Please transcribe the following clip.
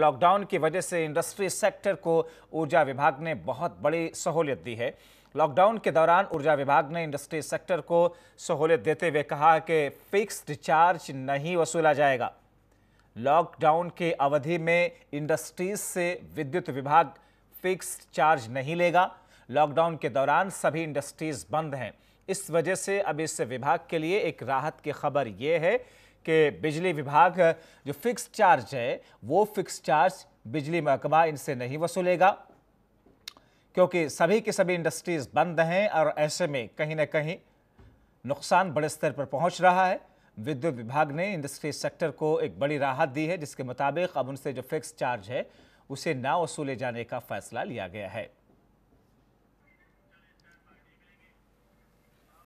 lockdown की वजह से इंडस्ट्री सेक्टर को ऊर्जा विभाग ने बहुत बड़ी सहूलियत दी है लॉकडाउन के दौरान ऊर्जा विभाग ने इंडस्ट्री सेक्टर को सहूलियत देते हुए कहा कि फिक्स चार्ज नहीं वसूला जाएगा लॉकडाउन के अवधि में इंडस्ट्रीज से विद्युत विभाग फिक्स चार्ज नहीं लेगा लॉकडाउन के दौरान सभी इंडस्ट्रीज बंद हैं इस वजह से अब इस विभाग के लिए एक राहत की खबर यह है कि बिजली विभाग जो फिक्स चार्ज है वो फिक्स चार्ज बिजली महकमा इनसे नहीं वसूलेगा क्योंकि सभी की सभी इंडस्ट्रीज़ बंद हैं और ऐसे में कहीं ना कहीं नुकसान बड़े स्तर पर पहुंच रहा है विद्युत विभाग ने इंडस्ट्री सेक्टर को एक बड़ी राहत दी है जिसके मुताबिक अब उनसे जो फिक्स चार्ज है उसे ना वसूले जाने का फैसला लिया गया है